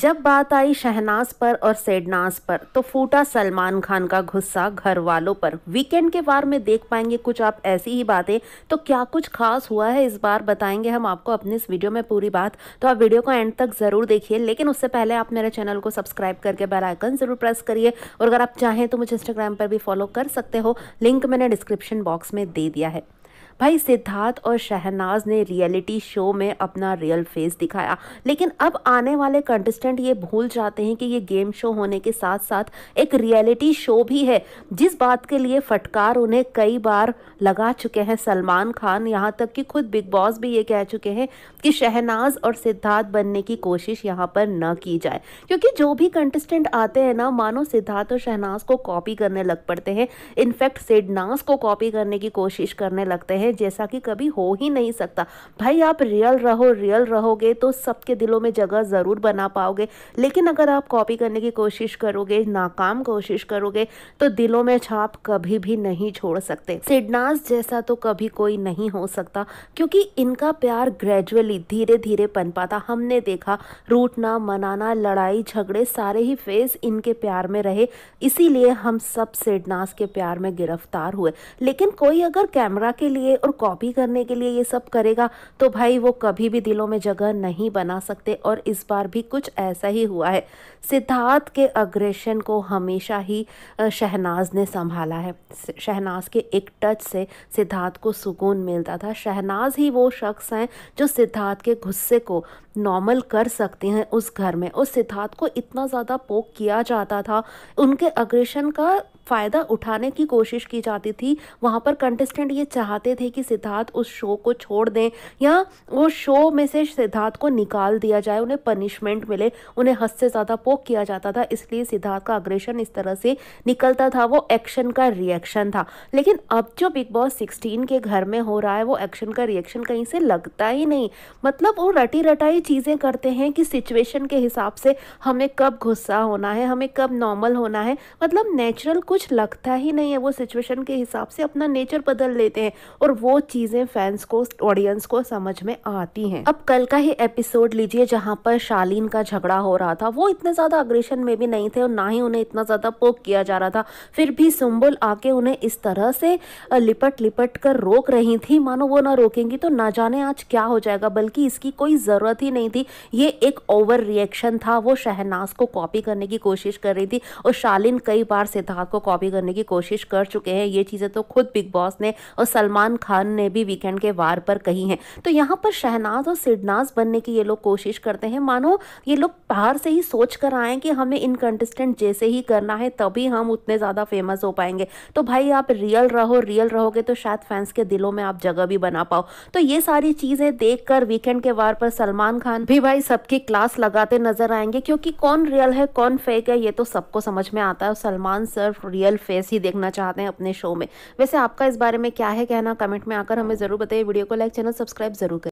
जब बात आई शहनाज पर और सेडनाज पर तो फूटा सलमान खान का गुस्सा घर वालों पर वीकेंड के बार में देख पाएंगे कुछ आप ऐसी ही बातें तो क्या कुछ खास हुआ है इस बार बताएंगे हम आपको अपने इस वीडियो में पूरी बात तो आप वीडियो को एंड तक ज़रूर देखिए लेकिन उससे पहले आप मेरे चैनल को सब्सक्राइब करके बेलाइकन ज़रूर प्रेस करिए और अगर आप चाहें तो मुझे इंस्टाग्राम पर भी फॉलो कर सकते हो लिंक मैंने डिस्क्रिप्शन बॉक्स में दे दिया है भाई सिद्धार्थ और शहनाज ने रियलिटी शो में अपना रियल फेस दिखाया लेकिन अब आने वाले कंटेस्टेंट ये भूल जाते हैं कि ये गेम शो होने के साथ साथ एक रियलिटी शो भी है जिस बात के लिए फटकार उन्हें कई बार लगा चुके हैं सलमान खान यहाँ तक कि खुद बिग बॉस भी ये कह चुके हैं कि शहनाज और सिद्धार्थ बनने की कोशिश यहाँ पर न की जाए क्योंकि जो भी कंटेस्टेंट आते हैं ना मानो सिद्धार्थ और शहनाज को कॉपी करने लग पड़ते हैं इनफैक्ट सिडनाज को कॉपी करने की कोशिश करने लगते हैं हैं जैसा कि कभी हो ही नहीं सकता भाई आप रियल रहो रियल रहोगे तो सबके दिलों में जगह ज़रूर बना पाओगे लेकिन अगर आप कॉपी करने की कोशिश करोगे नाकाम कोशिश करोगे तो दिलों में छाप कभी भी नहीं छोड़ सकते सिडनास जैसा तो कभी कोई नहीं हो सकता क्योंकि इनका प्यार ग्रेजुअली धीरे धीरे बन पाता हमने देखा रूटना मनाना लड़ाई झगड़े सारे ही फेज इनके प्यार में रहे इसीलिए हम सब सिडनास के प्यार में गिरफ्तार हुए लेकिन कोई अगर कैमरा के लिए लिए और कॉपी करने के लिए ये सब करेगा तो भाई वो कभी भी दिलों में जगह नहीं बना सकते और इस बार भी कुछ ऐसा ही हुआ है सिद्धार्थ के अग्रेशन को हमेशा ही शहनाज ने संभाला है शहनाज के एक टच से सिद्धार्थ को सुकून मिलता था शहनाज ही वो शख्स हैं जो सिद्धार्थ के गुस्से को नॉर्मल कर सकते हैं उस घर में उस सिद्धार्थ को इतना ज़्यादा पोक किया जाता था उनके अग्रेशन का फ़ायदा उठाने की कोशिश की जाती थी वहाँ पर कंटेस्टेंट ये चाहते थे कि सिद्धार्थ उस शो को छोड़ दें या वो शो में से सिद्धार्थ को निकाल दिया जाए उन्हें पनिशमेंट मिले उन्हें हद से ज़्यादा पोक किया जाता था इसलिए सिद्धार्थ का अग्रेशन इस तरह से निकलता था वो एक्शन का रिएक्शन था लेकिन अब जो बिग बॉस सिक्सटीन के घर में हो रहा है वो एक्शन का रिएक्शन कहीं से लगता ही नहीं मतलब वो रटी रटाई चीज़ें करते हैं कि सिचुएशन के हिसाब से हमें कब गुस्सा होना है हमें कब नॉर्मल होना है मतलब नेचुरल कुछ लगता ही नहीं है वो सिचुएशन के हिसाब से अपना नेचर बदल लेते हैं और वो चीज़ें फैंस को ऑडियंस को समझ में आती हैं अब कल का ही एपिसोड लीजिए जहाँ पर शालीन का झगड़ा हो रहा था वो इतने ज़्यादा अग्रेशन में भी नहीं थे और ना ही उन्हें इतना ज़्यादा पोक किया जा रहा था फिर भी सुम्बुल आके उन्हें इस तरह से लिपट लिपट कर रोक रही थी मानो वो ना रोकेंगी तो ना जाने आज क्या हो जाएगा बल्कि इसकी कोई ज़रूरत ही नहीं थी ये एक ओवर रिएक्शन था वो शहनाज को कॉपी करने की कोशिश कर रही थी और शालिन कई बार सिद्धार्थ को कॉपी करने की कोशिश कर चुके हैं ये चीज़ें तो खुद बिग बॉस ने और सलमान खान ने भी वीकेंड के वार पर कही हैं तो यहाँ पर शहनाज और सिडनाज बनने की ये लोग कोशिश करते हैं मानो ये लोग बाहर से ही सोच कर आए कि हमें इन कंटेस्टेंट जैसे ही करना है तभी हम उतने ज़्यादा फेमस हो पाएंगे तो भाई आप रियल रहो रियल रहोगे तो शायद फैंस के दिलों में आप जगह भी बना पाओ तो ये सारी चीज़ें देखकर वीकेंड के वार पर सलमान खान भी भाई सबकी क्लास लगाते नजर आएंगे क्योंकि कौन रियल है कौन फेक है ये तो सबको समझ में आता है सलमान सर रियल फेस ही देखना चाहते हैं अपने शो में वैसे आपका इस बारे में क्या है कहना कमेंट में आकर हमें जरूर बताइए वीडियो को लाइक चैनल सब्सक्राइब जरूर करें